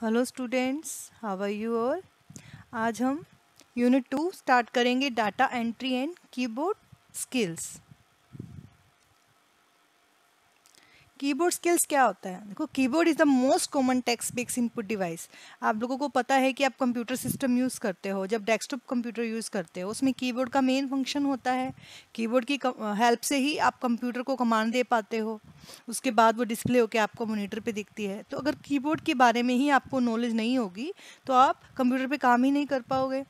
Hello students how are you all आज हम unit two start करेंगे data entry and keyboard skills keyboard skills क्या होता है देखो keyboard is the most common text बेक्स इनपुट डिवाइस आप लोगों को पता है कि आप कंप्यूटर सिस्टम यूज़ करते हो जब डेस्कटॉप कंप्यूटर यूज़ करते हो उसमें कीबोर्ड का मेन फंक्शन होता है कीबोर्ड की हेल्प से ही आप कंप्यूटर को कमांड दे पाते हो उसके बाद वो डिस्प्ले होकर आपको मोनीटर पर दिखती है तो अगर कीबोर्ड के बारे में ही आपको नॉलेज नहीं होगी तो आप कंप्यूटर पर काम ही नहीं कर पाओगे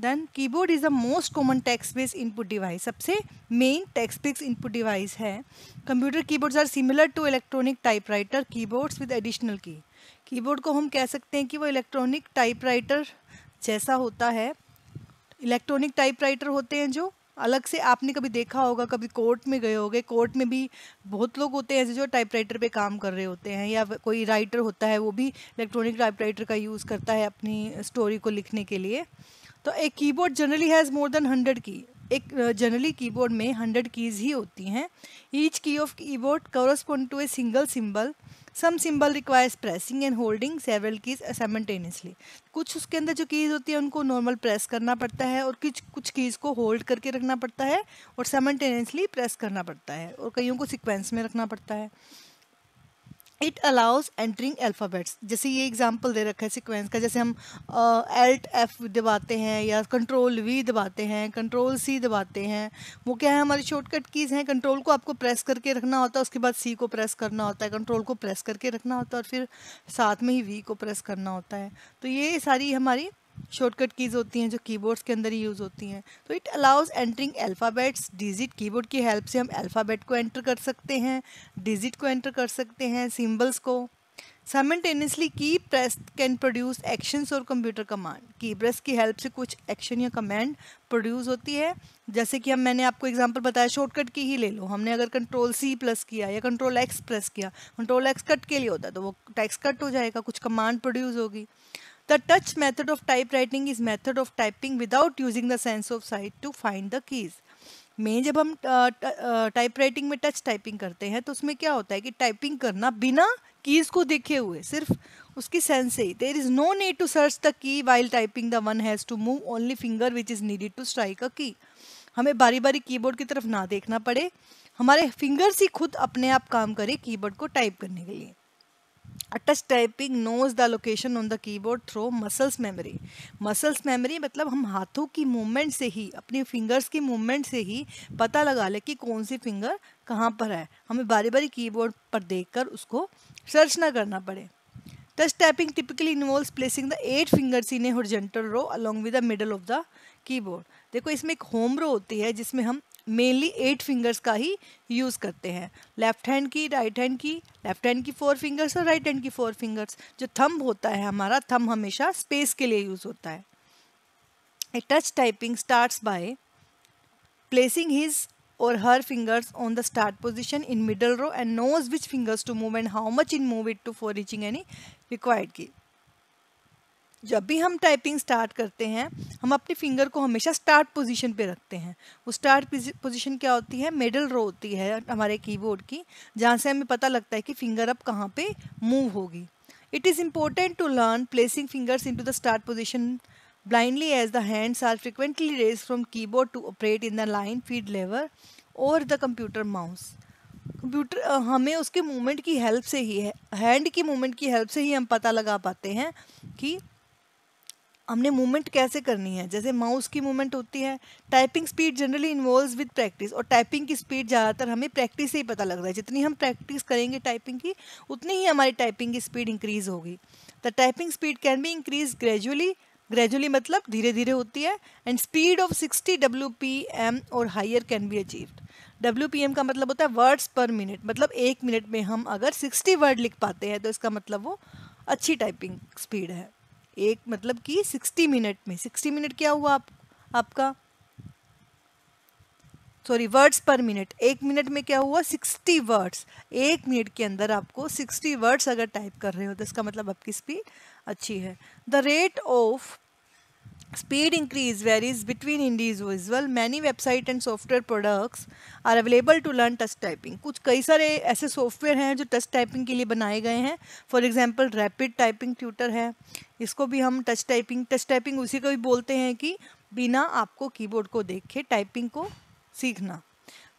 then keyboard is the most common text based input device सबसे main text based input device है computer keyboards are similar to electronic typewriter keyboards with additional key keyboard को हम कह सकते हैं कि वो इलेक्ट्रॉनिक टाइपराइटर जैसा होता है इलेक्ट्रॉनिक टाइपराइटर होते हैं जो अलग से आपने कभी देखा होगा कभी कोर्ट में गए होगे कोर्ट में भी बहुत लोग होते हैं ऐसे जो टाइपराइटर पे काम कर रहे होते हैं या कोई राइटर होता है वो भी इलेक्ट्रॉनिक टाइपराइटर का यूज़ करता है अपनी स्टोरी को लिखने के लिए तो एक keyboard generally has more than hundred key एक जनरली uh, कीबोर्ड में हंड्रेड कीज़ ही होती हैं each key of keyboard correspond to a single symbol some symbol requires pressing and holding several keys simultaneously कुछ उसके अंदर जो कीज़ होती है उनको नॉर्मल प्रेस करना पड़ता है और कुछ कुछ कीज़ को होल्ड करके रखना पड़ता है और साइमल्टेनियसली प्रेस करना पड़ता है और कईयों को सिक्वेंस में रखना पड़ता है इट अलाउज एंट्रिंग अल्फ़ाबेट्स जैसे ये एग्जांपल दे रखा है सीक्वेंस का जैसे हम एल्ट एफ दबाते हैं या कंट्रोल वी दबाते हैं कंट्रोल सी दबाते हैं वो क्या है हमारी शॉर्टकट कीज़ हैं कंट्रोल को आपको प्रेस करके रखना होता है उसके बाद सी को प्रेस करना होता है कंट्रोल को प्रेस करके रखना होता है और फिर साथ में ही वी को प्रेस करना होता है तो ये सारी हमारी शॉर्टकट कीज़ होती हैं जो कीबोर्ड्स के अंदर ही यूज़ होती हैं तो it allows entering alphabets digit keyboard की हेल्प से हम अल्फ़ाबेट को एंटर कर सकते हैं डिजिट को एंटर कर सकते हैं सिम्बल्स को simultaneously key press can produce actions और कंप्यूटर कमांड की प्रेस की हेल्प से कुछ एक्शन या कमांड प्रोड्यूस होती है जैसे कि हम मैंने आपको एग्जांपल बताया शॉर्टकट की ही ले लो हमने अगर कंट्रोल सी प्लस किया या कंट्रोल एक्स प्रेस किया कंट्रोल एक्स कट के लिए होता है तो वो टेक्स्ट कट हो जाएगा कुछ कमांड प्रोड्यूस होगी The touch method of typewriting is method of typing without using the sense of sight to find the keys. में जब हम टाइप राइटिंग में टच टाइपिंग करते हैं तो उसमें क्या होता है कि टाइपिंग करना बिना कीज़ को देखे हुए सिर्फ उसकी सेंस से ही there is no need to search the key while typing the one has to move only finger which is needed to strike a key हमें बारी बारी कीबोर्ड की तरफ ना देखना पड़े हमारे फिंगर्स ही खुद अपने आप काम करें कीबोर्ड को टाइप करने के लिए A touch typing knows the location on the keyboard through muscles memory. Muscles memory मतलब हम हाथों की मूवमेंट से ही अपनी फिंगर्स की मूवमेंट से ही पता लगा ले कि कौन सी फिंगर कहाँ पर है हमें बारी बारी कीबोर्ड पर देखकर उसको सर्च ना करना पड़े touch typing typically involve placing the eight fingers in a horizontal row along with the middle of the keyboard देखो इसमें एक होम रो होती है जिसमें हम मेनली एट फिंगर्स का ही यूज़ करते हैं लेफ्ट हैंड की राइट हैंड की लेफ्ट हैंड की फोर फिंगर्स और राइट हैंड की फोर फिंगर्स जो थंब होता है हमारा थंब हमेशा स्पेस के लिए यूज़ होता है a touch typing starts by placing his or her fingers on the start position in middle row and knows which fingers to move and how much in move it to for reaching any required key जब भी हम typing start करते हैं हम अपने finger को हमेशा start position पे रखते हैं वो स्टार्ट पोजीशन क्या होती है मिडल रो होती है हमारे कीबोर्ड की जहाँ से हमें पता लगता है कि फिंगर अब कहाँ पे मूव होगी it is important to learn placing fingers in to the start position blindly as the hands are frequently raised from keyboard to operate in the line feed lever or the computer mouse computer हमें उसके movement की help से ही है hand की movement की help से ही हम पता लगा पाते हैं कि हमने मूवमेंट कैसे करनी है जैसे माउस की मूवमेंट होती है typing speed generally involve with practice और टाइपिंग की स्पीड ज़्यादातर हमें प्रैक्टिस से ही पता लग रहा है जितनी हम प्रैक्टिस करेंगे टाइपिंग की उतनी ही हमारी टाइपिंग की स्पीड इंक्रीज़ होगी the typing speed can be increase gradually gradually मतलब धीरे धीरे होती है and speed of sixty W P M or higher can be achieved W P M का मतलब होता है वर्ड्स पर मिनट मतलब एक मिनट में हम अगर सिक्सटी वर्ड लिख पाते हैं तो इसका मतलब वो अच्छी टाइपिंग स्पीड है एक मतलब कि सिक्सटी मिनट में सिक्सटी मिनट क्या हुआ आप आपका सॉरी वर्ड्स पर मिनट एक मिनट में क्या हुआ सिक्सटी वर्ड्स एक मिनट के अंदर आपको सिक्सटी वर्ड्स अगर टाइप कर रहे हो तो इसका मतलब आपकी स्पीड अच्छी है the rate of Speed increase varies between individuals. Many website and software products are available to learn touch typing. कुछ कई सारे ऐसे सॉफ्टवेयर हैं जो टच टाइपिंग के लिए बनाए गए हैं for example rapid typing tutor है इसको भी हम टच टाइपिंग टच टाइपिंग उसी को भी बोलते हैं कि बिना आपको कीबोर्ड को देखे टाइपिंग को सीखना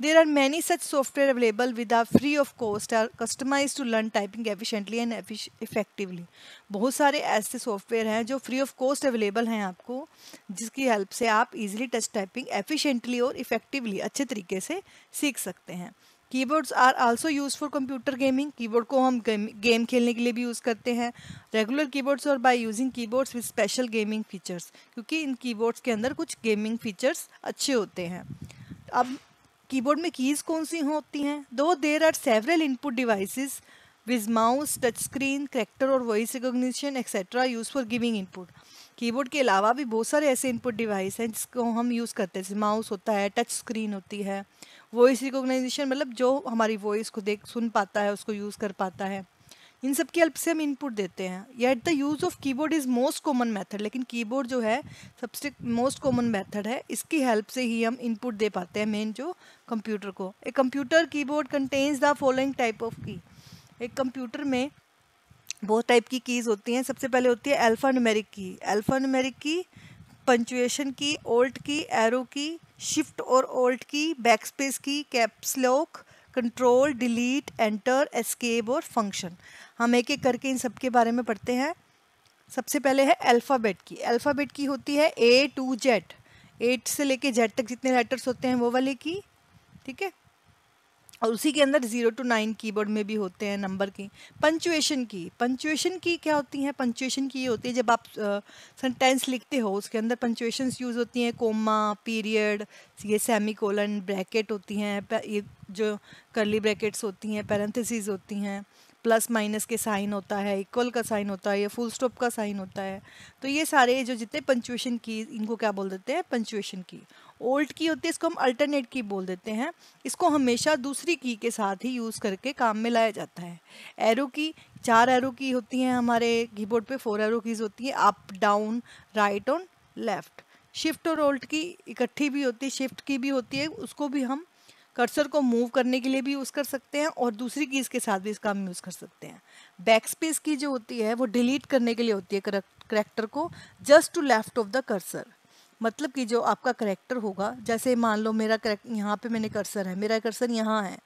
There are many such software available with are free of cost are customized to learn typing efficiently and effectively. बहुत सारे ऐसे सॉफ्टवेयर हैं जो फ्री ऑफ कॉस्ट अवेलेबल हैं आपको जिसकी हेल्प से आप इजीली टच टाइपिंग एफिशिएंटली और इफेक्टिवली अच्छे तरीके से सीख सकते हैं keyboards are also use for computer gaming keyboard को हम गेम, गेम खेलने के लिए भी यूज़ करते हैं regular keyboards or by using keyboards with special gaming features क्योंकि इन कीबोर्ड्स के अंदर कुछ गेमिंग फीचर्स अच्छे होते हैं अब कीबोर्ड में कीज़ कौन सी होती हैं though there are several input devices viz mouse touch screen character or voice recognition etcetera use for giving input keyboard के अलावा भी बहुत सारे ऐसे इनपुट डिवाइस हैं जिसको हम यूज़ करते हैं जैसे माउस होता है टच स्क्रीन होती है वॉइस रिकोगनाइजेशन मतलब जो हमारी वॉइस को देख सुन पाता है उसको यूज़ कर पाता है इन सब की हेल्प से हम इनपुट देते हैं at the use of keyboard is most common method लेकिन कीबोर्ड जो है सबसे मोस्ट कॉमन मेथड है इसकी हेल्प से ही हम इनपुट दे पाते हैं मेन जो कंप्यूटर को एक computer keyboard contains the following type of key एक कंप्यूटर में बहुत टाइप की कीज़ होती हैं सबसे पहले होती है alphanumeric key alphanumeric key punctuation key alt key arrow key shift और alt key back space key caps lock control delete enter escape और फंक्शन हम एक एक करके इन सब के बारे में पढ़ते हैं सबसे पहले है अल्फ़ाबेट की अल्फ़ाबेट की होती है ए टू जेड एट से लेके जेड तक जितने लेटर्स होते हैं वो वाले की ठीक है और उसी के अंदर ज़ीरो टू नाइन कीबोर्ड में भी होते हैं नंबर की पंचुएशन की पंचुएशन की क्या होती है पंचुएशन की ये होती है जब आप सेंटेंस लिखते हो उसके अंदर पंचुएशंस यूज़ होती हैं कोमा पीरियड ये सेमी कोलन ब्रैकेट होती हैं ये जो करली ब्रैकेट्स होती हैं पैरेंथेसिस होती हैं प्लस माइनस के साइन होता है इक्वल का साइन होता है या फुल स्टॉप का साइन होता है तो ये सारे जो जितने पंचुएशन की इनको क्या बोल देते हैं पंचुएशन की ओल्ड की होती है इसको हम अल्टरनेट की बोल देते हैं इसको हमेशा दूसरी की के साथ ही यूज़ करके काम में लाया जाता है एरो की चार एरो की होती हैं हमारे कीबोर्ड पे फोर एरो कीज होती हैं अप डाउन राइट और लेफ्ट शिफ्ट और ओल्ट की इकट्ठी भी होती है शिफ्ट की भी होती है उसको भी हम कर्सर को मूव करने के लिए भी यूज़ कर सकते हैं और दूसरी कीज़ के साथ भी इसका हम यूज़ कर सकते हैं बैक स्पेस की जो होती है वो डिलीट करने के लिए होती है करेक्टर को just to left of the cursor मतलब कि जो आपका करेक्टर होगा जैसे मान लो मेरा यहाँ पे मैंने कर्सर है मेरा कर्सर यहाँ है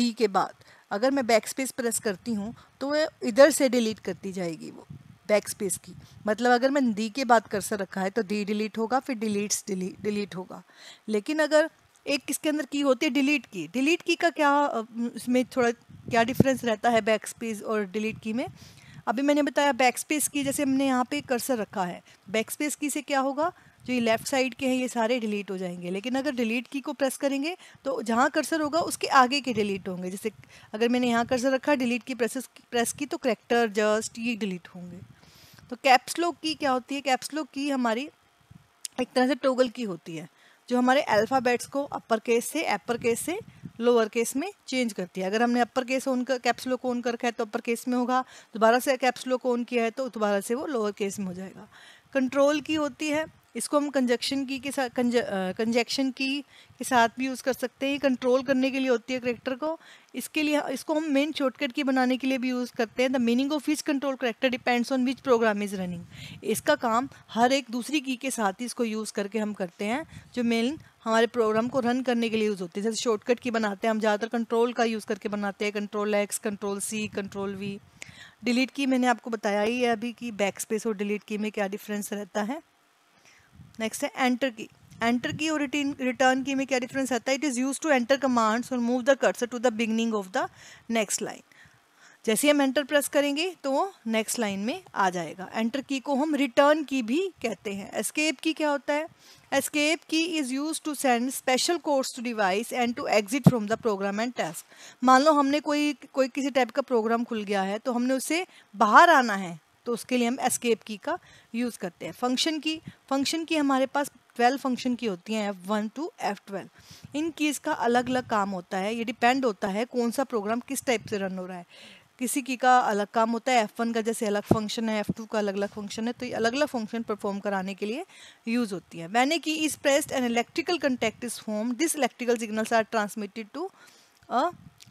दी के बाद अगर मैं बैक स्पेस प्रेस करती हूँ तो वह इधर से डिलीट करती जाएगी वो बैक स्पेस की मतलब अगर मैंने दी के बाद कर्सर रखा है तो दी डिलीट होगा फिर डिलीट्स डिलीट होगा लेकिन अगर एक किसके अंदर की होती है डिलीट की डिलीट की का क्या इसमें थोड़ा क्या डिफरेंस रहता है बैक स्पेस और डिलीट की में अभी मैंने बताया बैक स्पेस की जैसे हमने यहाँ पे कर्सर रखा है बैक स्पेस की से क्या होगा जो ये लेफ्ट साइड के हैं ये सारे डिलीट हो जाएंगे लेकिन अगर डिलीट की को प्रेस करेंगे तो जहाँ कर्सर होगा उसके आगे के डिलीट होंगे जैसे अगर मैंने यहाँ कर्सर रखा डिलीट की प्रेस प्रेस की तो करेक्टर जस्ट ये डिलीट होंगे तो कैप्सलो की क्या होती है कैप्सलो की हमारी एक तरह से टोगल की होती है जो हमारे अल्फ़ाबेट्स को अपर केस से अपर केस से लोअर केस में चेंज करती है अगर हमने अपर केस ऑन कर कैप्सुलो को ऑन कर रखा है तो अपर केस में होगा दोबारा से कैप्सुलो को ऑन किया है तो दोबारा से वो लोअर केस में हो जाएगा कंट्रोल की होती है इसको हम कंजक्शन की के साथ कंजक्शन की के साथ भी यूज़ कर सकते हैं कंट्रोल करने के लिए होती है करेक्टर को इसके लिए इसको हम मेन शॉर्टकट की बनाने के लिए भी यूज़ करते हैं the meaning of which control character depends on which program is running इसका काम हर एक दूसरी की के साथ ही इसको यूज़ करके हम करते हैं जो मेन हमारे प्रोग्राम को रन करने के लिए यूज़ होती है जैसे शॉर्टकट की बनाते हैं हम ज़्यादातर कंट्रोल का यूज़ करके बनाते हैं control X control C control V delete key मैंने आपको बताया ही है अभी कि बैक स्पेस और डिलीट की में क्या डिफरेंस रहता है नेक्स्ट है एंटर की एंटर की और रिटर्न की में क्या डिफरेंस आता है it is use to enter commands और move the cursor to the beginning of the next line जैसे हम एंटर प्रेस करेंगे तो वो नेक्स्ट लाइन में आ जाएगा एंटर की को हम रिटर्न की भी कहते हैं एस्केप की क्या होता है escape key is use to send special course to device and to exit from the program and test मान लो हमने कोई कोई किसी टाइप का प्रोग्राम खुल गया है तो हमने उसे बाहर आना है तो उसके लिए हम एस्केप की का यूज़ करते हैं फंक्शन की फंक्शन की हमारे पास ट्वेल्व फंक्शन की होती हैं F one to F twelve इन कीज़ का अलग अलग काम होता है ये डिपेंड होता है कौन सा प्रोग्राम किस टाइप से रन हो रहा है किसी की का अलग काम होता है एफ़ वन का जैसे अलग फंक्शन है एफ़ टू का अलग अलग फंक्शन है तो ये अलग अलग फंक्शन परफॉर्म कराने के लिए यूज़ होती है मैंने key is pressed an electrical contact is home this electrical signals are transmitted to a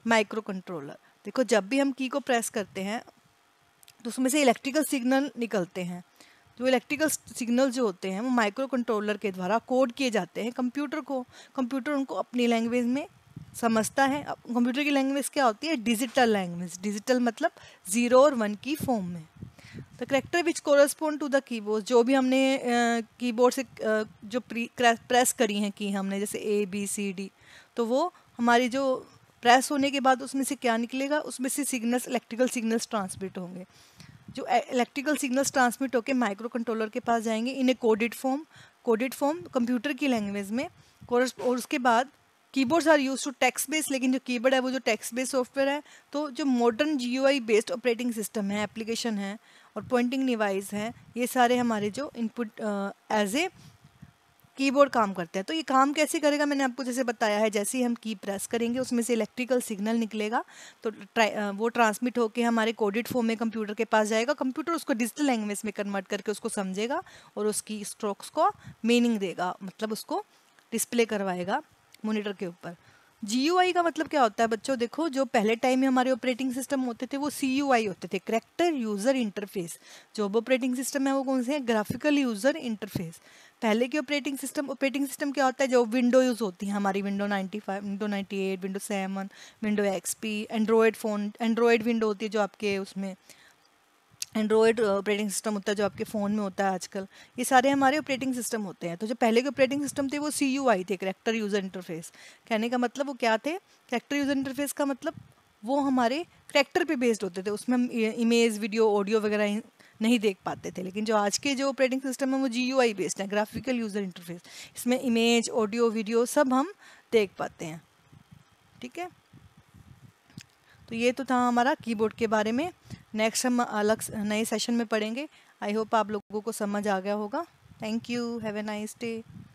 microcontroller देखो जब भी हम की को प्रेस करते हैं तो उसमें से इलेक्ट्रिकल सिग्नल निकलते हैं जो इलेक्ट्रिकल सिग्नल जो होते हैं वो माइक्रो कंट्रोलर के द्वारा कोड किए जाते हैं कंप्यूटर को कंप्यूटर उनको अपनी लैंग्वेज में समझता है कंप्यूटर की लैंग्वेज क्या होती है डिजिटल लैंग्वेज डिजिटल मतलब ज़ीरो और वन की फॉर्म में the character which correspond to the keyboard जो भी हमने कीबोर्ड से जो प्रेस करी हैं की हमने जैसे ए बी सी डी तो वो हमारी जो प्रेस होने के बाद उसमें से क्या निकलेगा उसमें से सिग्नल्स इलेक्ट्रिकल सिग्नल्स ट्रांसमिट होंगे जो इलेक्ट्रिकल सिग्नल्स ट्रांसमिट होकर माइक्रो कंट्रोलर के पास जाएंगे in a coded form coded form computer की लैंग्वेज में और उसके बाद keyboards are use to text base लेकिन जो कीबोर्ड है वो जो टेक्स्ट बेस्ड सॉफ्टवेयर है तो जो modern GUI based operating system है एप्लीकेशन है और पॉइंटिंग डिवाइस है ये सारे हमारे जो इनपुट एज ए कीबोर्ड काम करता है तो ये काम कैसे करेगा मैंने आपको जैसे बताया है जैसे ही हम की प्रेस करेंगे उसमें से इलेक्ट्रिकल सिग्नल निकलेगा तो वो ट्रांसमिट होकर हमारे कोडिड फॉर्म में कंप्यूटर के पास जाएगा कंप्यूटर उसको डिजिटल लैंग्वेज में कन्वर्ट करके उसको समझेगा और उसकी स्ट्रोक्स को मीनिंग देगा मतलब उसको डिस्प्ले करवाएगा मोनिटर के ऊपर जी का मतलब क्या होता है बच्चों देखो जो पहले टाइम में हमारे ऑपरेटिंग सिस्टम होते थे वो सी होते थे करेक्टर यूज़र इंटरफेस जो ऑपरेटिंग सिस्टम है वो कौन से हैं ग्राफिकल यूज़र इंटरफेस पहले के ऑपरेटिंग सिस्टम ऑपरेटिंग सिस्टम क्या होता है जो विंडो यूज़ होती है हमारी window 95 window 98 window 7 window XP Android phone Android window होती है जो आपके उसमें एंड्रॉयड ऑपरेटिंग सिस्टम होता है जो आपके फ़ोन में होता है आजकल ये सारे हमारे ऑपरेटिंग सिस्टम होते हैं तो जो पहले के ऑपरेटिंग सिस्टम थे वो सी यू आई थे करेक्टर यूज़र इंटरफेस कहने का मतलब वो क्या थे करेक्टर यूज़र इंटरफेस का मतलब वो हमारे करेक्टर पे बेस्ड होते थे उसमें हम इमेज वीडियो ऑडियो वगैरह नहीं देख पाते थे लेकिन जो आज के जो ऑपरेटिंग सिस्टम है वो जी यू आई बेस्ड है ग्राफिकल यूज़र इंटरफेस इसमें इमेज ऑडियो वीडियो सब हम देख पाते हैं ठीक है तो ये तो था हमारा कीबोर्ड के बारे में नेक्स्ट हम अलग नए सेशन में पढ़ेंगे आई होप आप लोगों को समझ आ गया होगा thank you have a nice day